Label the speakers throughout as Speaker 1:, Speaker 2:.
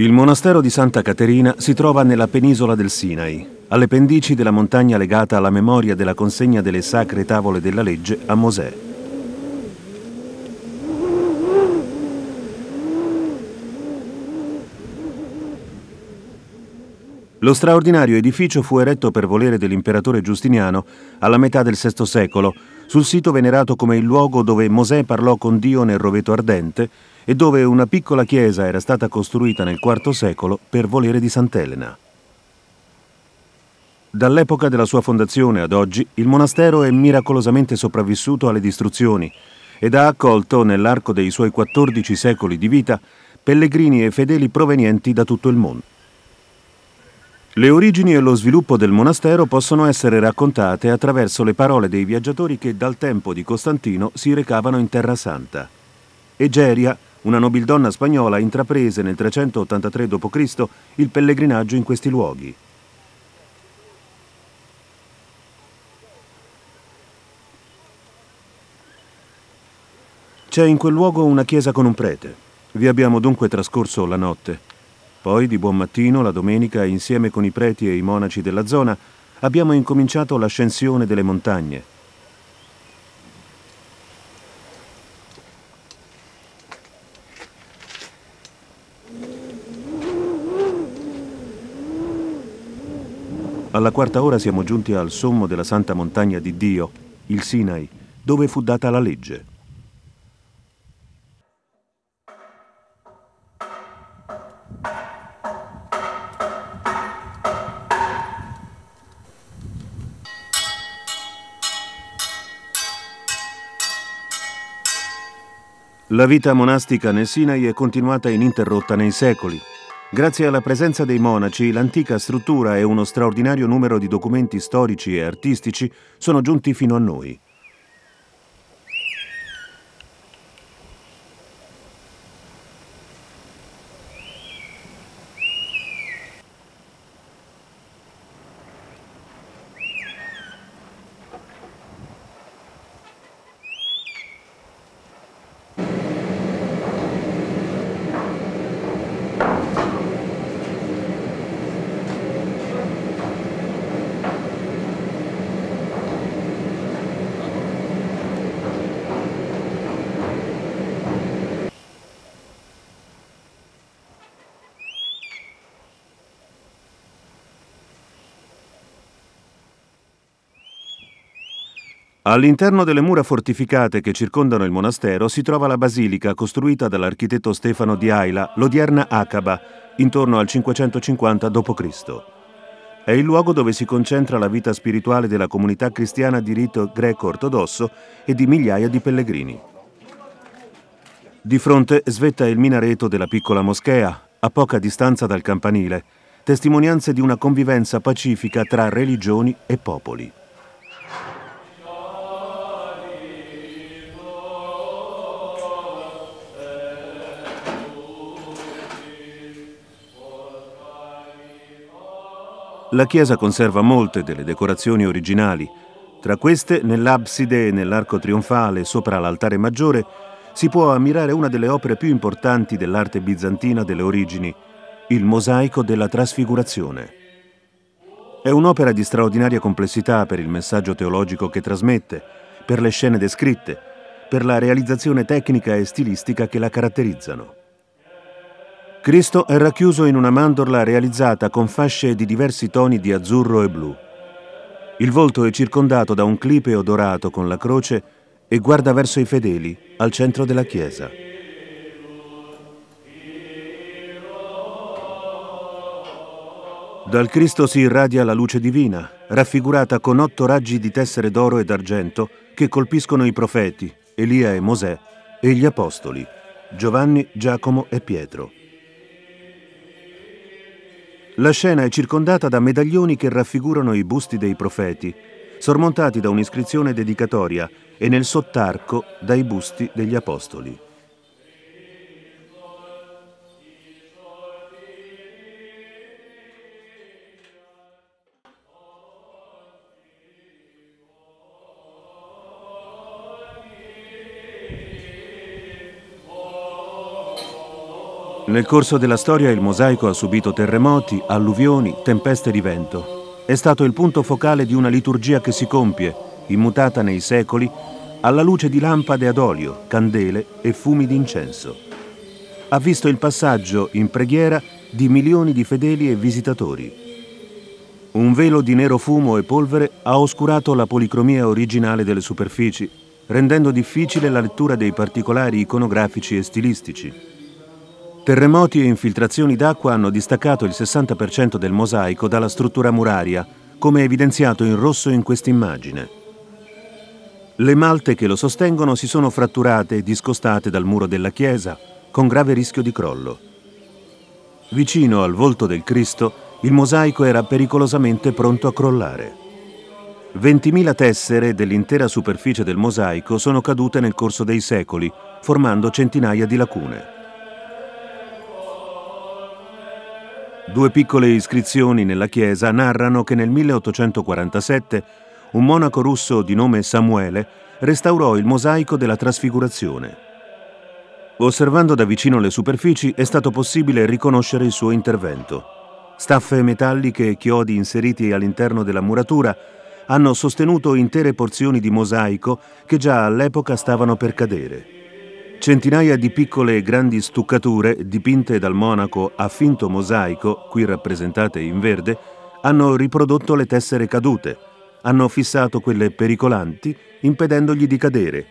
Speaker 1: Il monastero di Santa Caterina si trova nella penisola del Sinai, alle pendici della montagna legata alla memoria della consegna delle sacre tavole della legge a Mosè. Lo straordinario edificio fu eretto per volere dell'imperatore Giustiniano alla metà del VI secolo, sul sito venerato come il luogo dove Mosè parlò con Dio nel roveto ardente e dove una piccola chiesa era stata costruita nel IV secolo per volere di Sant'Elena. Dall'epoca della sua fondazione ad oggi, il monastero è miracolosamente sopravvissuto alle distruzioni ed ha accolto, nell'arco dei suoi 14 secoli di vita, pellegrini e fedeli provenienti da tutto il mondo. Le origini e lo sviluppo del monastero possono essere raccontate attraverso le parole dei viaggiatori che dal tempo di Costantino si recavano in Terra Santa. Egeria, una nobildonna spagnola, intraprese nel 383 d.C. il pellegrinaggio in questi luoghi. C'è in quel luogo una chiesa con un prete. Vi abbiamo dunque trascorso la notte. Poi, di buon mattino, la domenica, insieme con i preti e i monaci della zona, abbiamo incominciato l'ascensione delle montagne. Alla quarta ora siamo giunti al sommo della santa montagna di Dio, il Sinai, dove fu data la legge. La vita monastica nel Sinai è continuata ininterrotta nei secoli. Grazie alla presenza dei monaci, l'antica struttura e uno straordinario numero di documenti storici e artistici sono giunti fino a noi. All'interno delle mura fortificate che circondano il monastero si trova la basilica costruita dall'architetto Stefano di Aila, l'odierna Acaba, intorno al 550 d.C. È il luogo dove si concentra la vita spirituale della comunità cristiana di rito greco-ortodosso e di migliaia di pellegrini. Di fronte svetta il minareto della piccola moschea, a poca distanza dal campanile, testimonianze di una convivenza pacifica tra religioni e popoli. La chiesa conserva molte delle decorazioni originali. Tra queste, nell'abside e nell'arco trionfale sopra l'altare maggiore, si può ammirare una delle opere più importanti dell'arte bizantina delle origini, il mosaico della trasfigurazione. È un'opera di straordinaria complessità per il messaggio teologico che trasmette, per le scene descritte, per la realizzazione tecnica e stilistica che la caratterizzano. Cristo è racchiuso in una mandorla realizzata con fasce di diversi toni di azzurro e blu. Il volto è circondato da un clipeo dorato con la croce e guarda verso i fedeli al centro della chiesa. Dal Cristo si irradia la luce divina, raffigurata con otto raggi di tessere d'oro e d'argento che colpiscono i profeti, Elia e Mosè, e gli apostoli, Giovanni, Giacomo e Pietro. La scena è circondata da medaglioni che raffigurano i busti dei profeti, sormontati da un'iscrizione dedicatoria e nel sottarco dai busti degli apostoli. Nel corso della storia il mosaico ha subito terremoti, alluvioni, tempeste di vento. È stato il punto focale di una liturgia che si compie, immutata nei secoli, alla luce di lampade ad olio, candele e fumi d'incenso. Ha visto il passaggio in preghiera di milioni di fedeli e visitatori. Un velo di nero fumo e polvere ha oscurato la policromia originale delle superfici, rendendo difficile la lettura dei particolari iconografici e stilistici. Terremoti e infiltrazioni d'acqua hanno distaccato il 60% del mosaico dalla struttura muraria, come evidenziato in rosso in quest'immagine. Le malte che lo sostengono si sono fratturate e discostate dal muro della chiesa, con grave rischio di crollo. Vicino al volto del Cristo, il mosaico era pericolosamente pronto a crollare. 20.000 tessere dell'intera superficie del mosaico sono cadute nel corso dei secoli, formando centinaia di lacune. Due piccole iscrizioni nella chiesa narrano che nel 1847 un monaco russo di nome Samuele restaurò il mosaico della trasfigurazione. Osservando da vicino le superfici è stato possibile riconoscere il suo intervento. Staffe metalliche e chiodi inseriti all'interno della muratura hanno sostenuto intere porzioni di mosaico che già all'epoca stavano per cadere. Centinaia di piccole e grandi stuccature dipinte dal monaco a finto mosaico, qui rappresentate in verde, hanno riprodotto le tessere cadute, hanno fissato quelle pericolanti impedendogli di cadere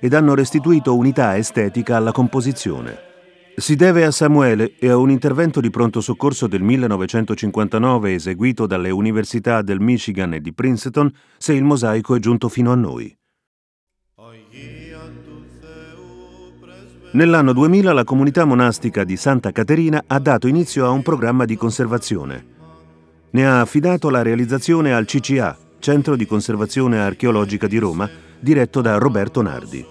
Speaker 1: ed hanno restituito unità estetica alla composizione. Si deve a Samuele e a un intervento di pronto soccorso del 1959 eseguito dalle università del Michigan e di Princeton se il mosaico è giunto fino a noi. Nell'anno 2000 la comunità monastica di Santa Caterina ha dato inizio a un programma di conservazione. Ne ha affidato la realizzazione al CCA, Centro di Conservazione Archeologica di Roma, diretto da Roberto Nardi.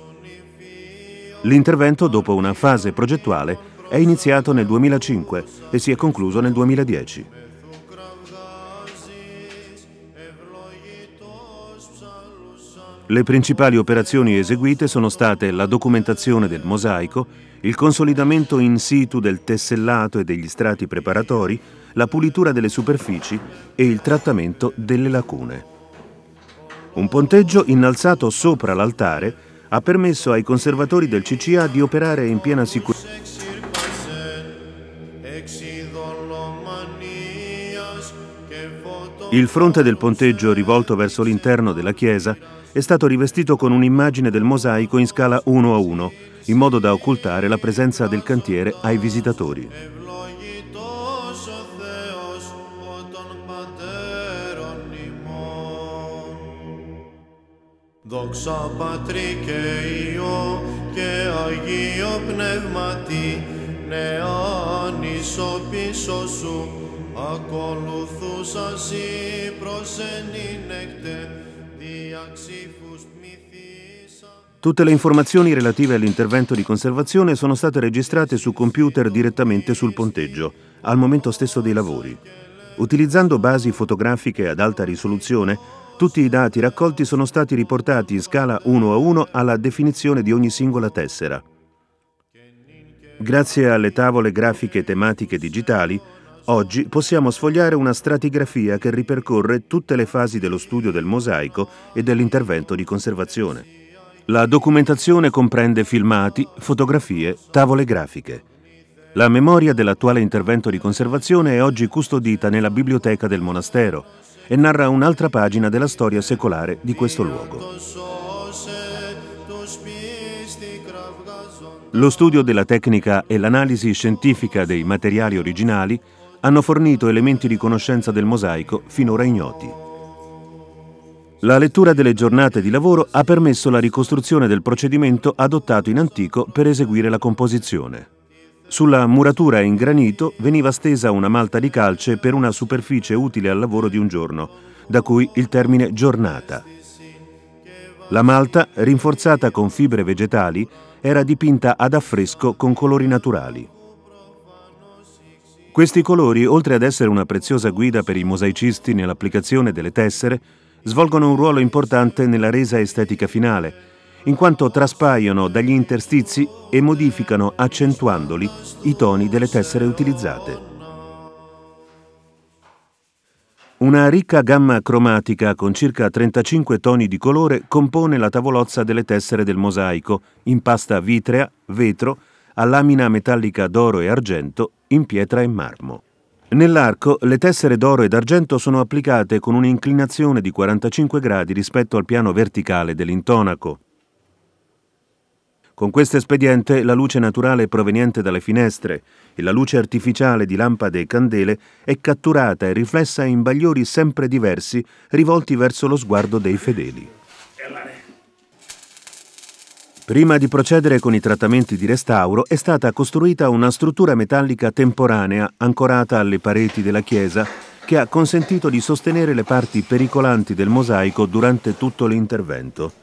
Speaker 1: L'intervento, dopo una fase progettuale, è iniziato nel 2005 e si è concluso nel 2010. Le principali operazioni eseguite sono state la documentazione del mosaico, il consolidamento in situ del tessellato e degli strati preparatori, la pulitura delle superfici e il trattamento delle lacune. Un ponteggio innalzato sopra l'altare ha permesso ai conservatori del CCA di operare in piena sicurezza. Il fronte del ponteggio rivolto verso l'interno della chiesa è stato rivestito con un'immagine del mosaico in scala 1 a 1, in modo da occultare la presenza del cantiere ai visitatori.
Speaker 2: Δόξα Πατρί και Υιό και Αγίο Πνεύματι, νεάν πίσω σου, ακολουθούσας οι προσενήνεκτε,
Speaker 1: Tutte le informazioni relative all'intervento di conservazione sono state registrate su computer direttamente sul ponteggio, al momento stesso dei lavori. Utilizzando basi fotografiche ad alta risoluzione, tutti i dati raccolti sono stati riportati in scala 1 a 1 alla definizione di ogni singola tessera. Grazie alle tavole grafiche tematiche digitali, Oggi possiamo sfogliare una stratigrafia che ripercorre tutte le fasi dello studio del mosaico e dell'intervento di conservazione. La documentazione comprende filmati, fotografie, tavole grafiche. La memoria dell'attuale intervento di conservazione è oggi custodita nella biblioteca del monastero e narra un'altra pagina della storia secolare di questo luogo. Lo studio della tecnica e l'analisi scientifica dei materiali originali hanno fornito elementi di conoscenza del mosaico finora ignoti. La lettura delle giornate di lavoro ha permesso la ricostruzione del procedimento adottato in antico per eseguire la composizione. Sulla muratura in granito veniva stesa una malta di calce per una superficie utile al lavoro di un giorno, da cui il termine giornata. La malta, rinforzata con fibre vegetali, era dipinta ad affresco con colori naturali. Questi colori, oltre ad essere una preziosa guida per i mosaicisti nell'applicazione delle tessere, svolgono un ruolo importante nella resa estetica finale, in quanto traspaiono dagli interstizi e modificano, accentuandoli, i toni delle tessere utilizzate. Una ricca gamma cromatica con circa 35 toni di colore compone la tavolozza delle tessere del mosaico, in pasta vitrea, vetro, a lamina metallica d'oro e argento in pietra e marmo. Nell'arco le tessere d'oro e d'argento sono applicate con un'inclinazione di 45 gradi rispetto al piano verticale dell'intonaco. Con questo espediente la luce naturale proveniente dalle finestre e la luce artificiale di lampade e candele è catturata e riflessa in bagliori sempre diversi rivolti verso lo sguardo dei fedeli. Prima di procedere con i trattamenti di restauro è stata costruita una struttura metallica temporanea ancorata alle pareti della chiesa che ha consentito di sostenere le parti pericolanti del mosaico durante tutto l'intervento.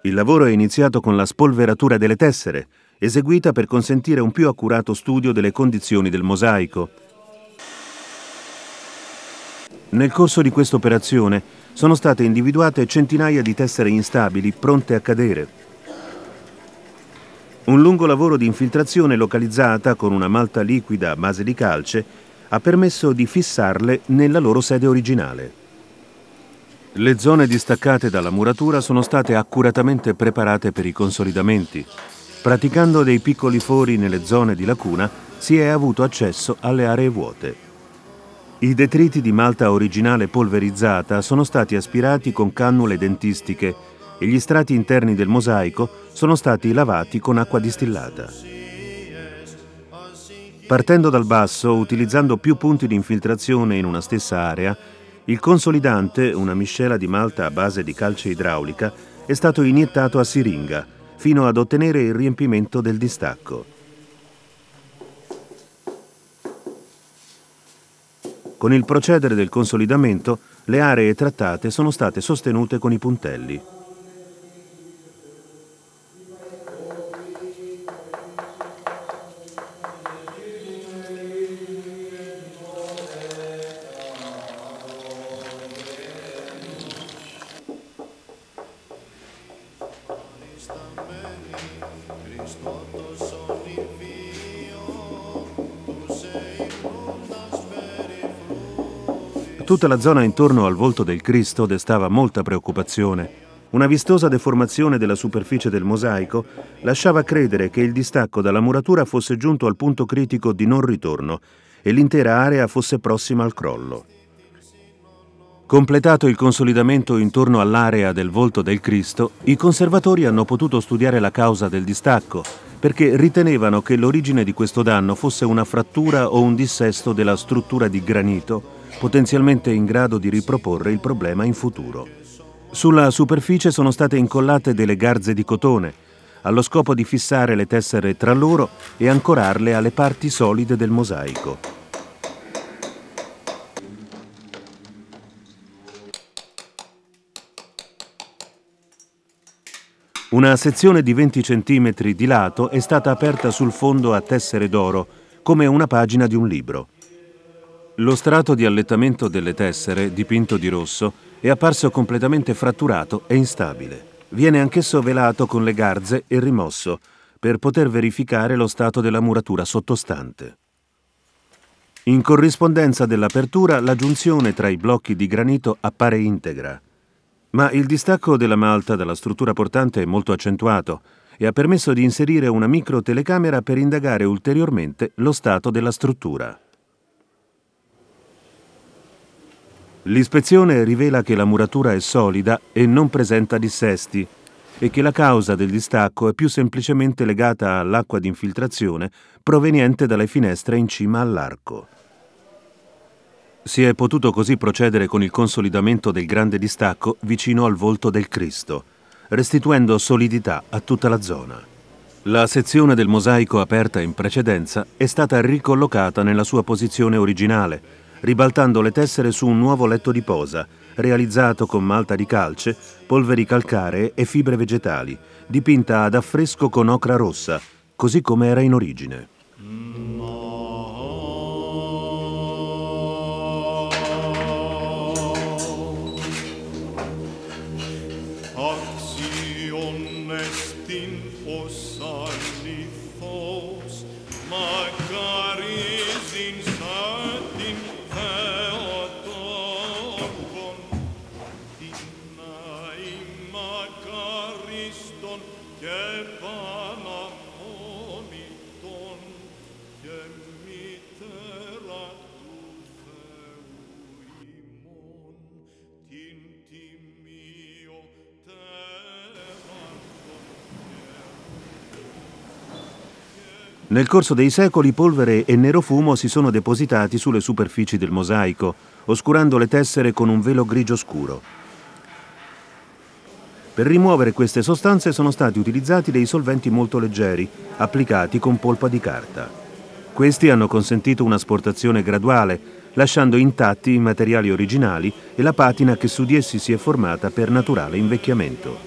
Speaker 1: Il lavoro è iniziato con la spolveratura delle tessere, eseguita per consentire un più accurato studio delle condizioni del mosaico. Nel corso di questa operazione sono state individuate centinaia di tessere instabili pronte a cadere. Un lungo lavoro di infiltrazione localizzata con una malta liquida a base di calce ha permesso di fissarle nella loro sede originale. Le zone distaccate dalla muratura sono state accuratamente preparate per i consolidamenti. Praticando dei piccoli fori nelle zone di lacuna si è avuto accesso alle aree vuote. I detriti di malta originale polverizzata sono stati aspirati con cannule dentistiche e gli strati interni del mosaico sono stati lavati con acqua distillata. Partendo dal basso, utilizzando più punti di infiltrazione in una stessa area, il consolidante, una miscela di malta a base di calce idraulica, è stato iniettato a siringa fino ad ottenere il riempimento del distacco. Con il procedere del consolidamento, le aree trattate sono state sostenute con i puntelli. Tutta la zona intorno al volto del Cristo destava molta preoccupazione. Una vistosa deformazione della superficie del mosaico lasciava credere che il distacco dalla muratura fosse giunto al punto critico di non ritorno e l'intera area fosse prossima al crollo. Completato il consolidamento intorno all'area del volto del Cristo, i conservatori hanno potuto studiare la causa del distacco, perché ritenevano che l'origine di questo danno fosse una frattura o un dissesto della struttura di granito potenzialmente in grado di riproporre il problema in futuro. Sulla superficie sono state incollate delle garze di cotone, allo scopo di fissare le tessere tra loro e ancorarle alle parti solide del mosaico. Una sezione di 20 cm di lato è stata aperta sul fondo a tessere d'oro, come una pagina di un libro. Lo strato di allettamento delle tessere, dipinto di rosso, è apparso completamente fratturato e instabile. Viene anch'esso velato con le garze e rimosso per poter verificare lo stato della muratura sottostante. In corrispondenza dell'apertura, la giunzione tra i blocchi di granito appare integra, ma il distacco della malta dalla struttura portante è molto accentuato e ha permesso di inserire una micro telecamera per indagare ulteriormente lo stato della struttura. L'ispezione rivela che la muratura è solida e non presenta dissesti e che la causa del distacco è più semplicemente legata all'acqua di infiltrazione proveniente dalle finestre in cima all'arco. Si è potuto così procedere con il consolidamento del grande distacco vicino al volto del Cristo, restituendo solidità a tutta la zona. La sezione del mosaico aperta in precedenza è stata ricollocata nella sua posizione originale ribaltando le tessere su un nuovo letto di posa, realizzato con malta di calce, polveri calcaree e fibre vegetali, dipinta ad affresco con ocra rossa, così come era in origine. Nel corso dei secoli polvere e nero fumo si sono depositati sulle superfici del mosaico, oscurando le tessere con un velo grigio scuro. Per rimuovere queste sostanze sono stati utilizzati dei solventi molto leggeri, applicati con polpa di carta. Questi hanno consentito un'asportazione graduale, lasciando intatti i materiali originali e la patina che su di essi si è formata per naturale invecchiamento.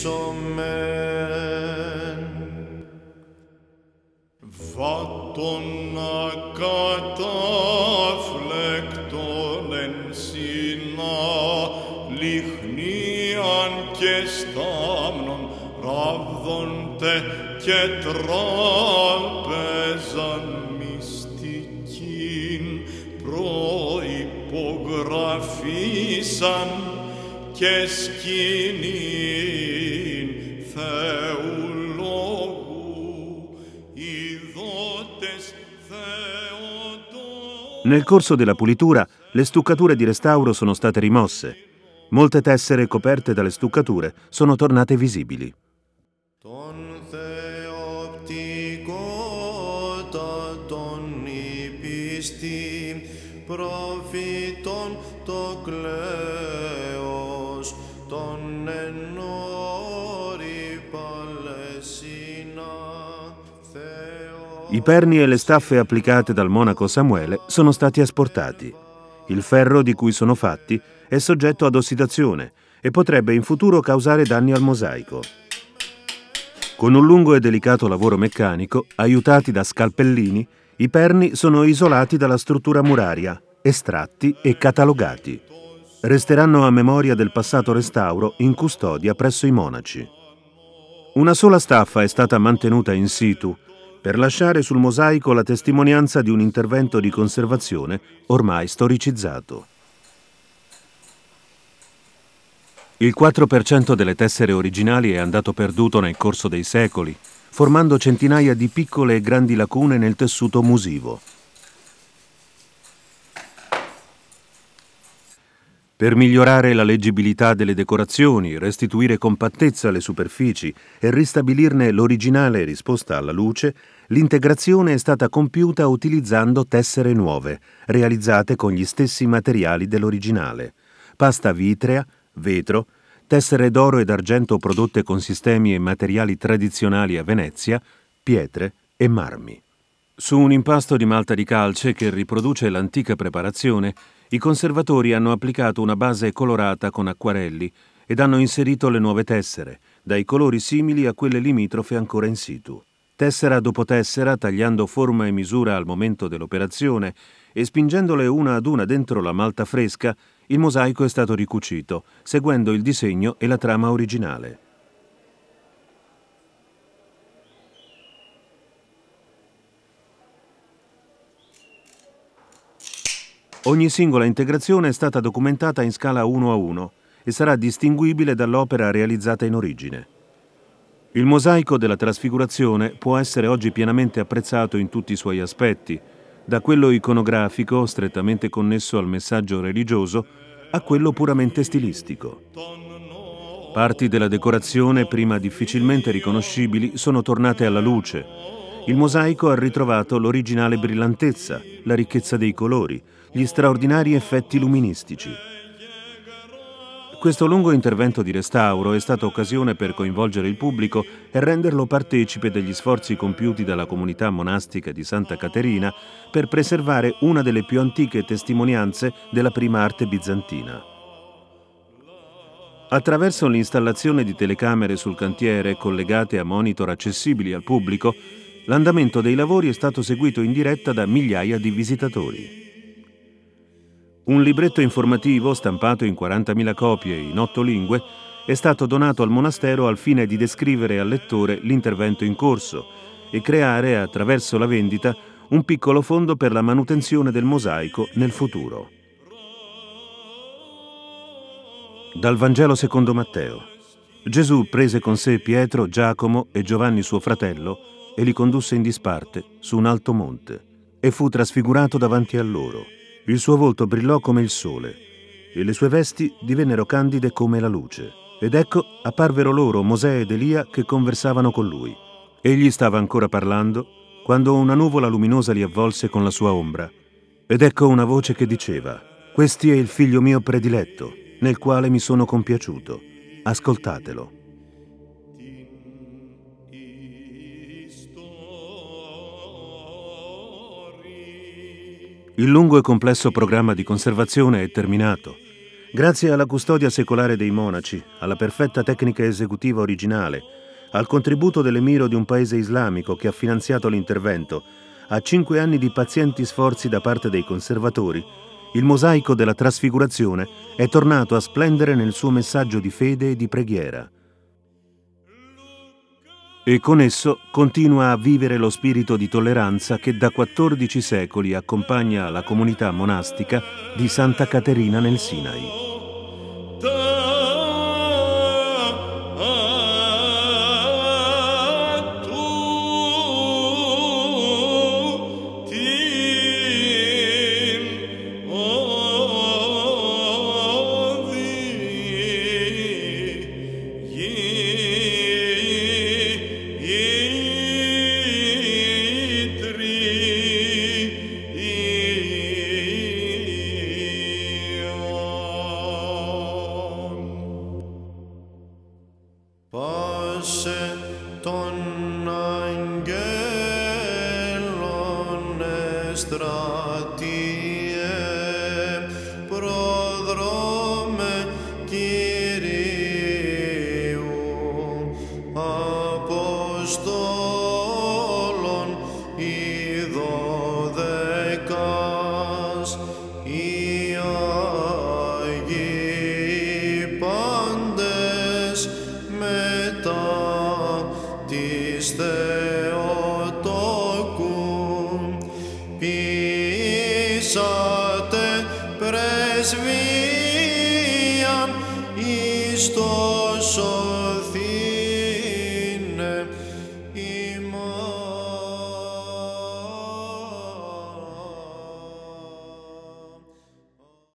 Speaker 2: σωμέν. Βάτων ακατάφλεκτον
Speaker 3: εν σύνα, λιχνίαν και στάμνον ράβδονται και τράπεζαν μυστικήν προϋπογραφήσαν και σκηνή
Speaker 1: Nel corso della pulitura, le stuccature di restauro sono state rimosse. Molte tessere coperte dalle stuccature sono tornate visibili.
Speaker 2: Profiton to
Speaker 1: perni e le staffe applicate dal monaco Samuele sono stati asportati. Il ferro di cui sono fatti è soggetto ad ossidazione e potrebbe in futuro causare danni al mosaico. Con un lungo e delicato lavoro meccanico, aiutati da scalpellini, i perni sono isolati dalla struttura muraria, estratti e catalogati. Resteranno a memoria del passato restauro in custodia presso i monaci. Una sola staffa è stata mantenuta in situ per lasciare sul mosaico la testimonianza di un intervento di conservazione ormai storicizzato. Il 4% delle tessere originali è andato perduto nel corso dei secoli, formando centinaia di piccole e grandi lacune nel tessuto musivo. per migliorare la leggibilità delle decorazioni, restituire compattezza alle superfici e ristabilirne l'originale risposta alla luce, l'integrazione è stata compiuta utilizzando tessere nuove, realizzate con gli stessi materiali dell'originale, pasta vitrea, vetro, tessere d'oro ed argento prodotte con sistemi e materiali tradizionali a Venezia, pietre e marmi. Su un impasto di malta di calce che riproduce l'antica preparazione, i conservatori hanno applicato una base colorata con acquarelli ed hanno inserito le nuove tessere, dai colori simili a quelle limitrofe ancora in situ. Tessera dopo tessera, tagliando forma e misura al momento dell'operazione e spingendole una ad una dentro la malta fresca, il mosaico è stato ricucito, seguendo il disegno e la trama originale. Ogni singola integrazione è stata documentata in scala 1 a 1 e sarà distinguibile dall'opera realizzata in origine. Il mosaico della trasfigurazione può essere oggi pienamente apprezzato in tutti i suoi aspetti, da quello iconografico, strettamente connesso al messaggio religioso, a quello puramente stilistico. Parti della decorazione, prima difficilmente riconoscibili, sono tornate alla luce. Il mosaico ha ritrovato l'originale brillantezza, la ricchezza dei colori, gli straordinari effetti luministici. Questo lungo intervento di restauro è stata occasione per coinvolgere il pubblico e renderlo partecipe degli sforzi compiuti dalla comunità monastica di Santa Caterina per preservare una delle più antiche testimonianze della prima arte bizantina. Attraverso l'installazione di telecamere sul cantiere collegate a monitor accessibili al pubblico, l'andamento dei lavori è stato seguito in diretta da migliaia di visitatori. Un libretto informativo, stampato in 40.000 copie in otto lingue, è stato donato al monastero al fine di descrivere al lettore l'intervento in corso e creare, attraverso la vendita, un piccolo fondo per la manutenzione del mosaico nel futuro. Dal Vangelo secondo Matteo. Gesù prese con sé Pietro, Giacomo e Giovanni suo fratello e li condusse in disparte su un alto monte e fu trasfigurato davanti a loro. Il suo volto brillò come il sole e le sue vesti divennero candide come la luce. Ed ecco apparvero loro Mosè ed Elia che conversavano con lui. Egli stava ancora parlando quando una nuvola luminosa li avvolse con la sua ombra. Ed ecco una voce che diceva, questo è il figlio mio prediletto, nel quale mi sono compiaciuto. Ascoltatelo. Il lungo e complesso programma di conservazione è terminato. Grazie alla custodia secolare dei monaci, alla perfetta tecnica esecutiva originale, al contributo dell'emiro di un paese islamico che ha finanziato l'intervento, a cinque anni di pazienti sforzi da parte dei conservatori, il mosaico della trasfigurazione è tornato a splendere nel suo messaggio di fede e di preghiera e con esso continua a vivere lo spirito di tolleranza che da 14 secoli accompagna la comunità monastica di Santa Caterina nel Sinai.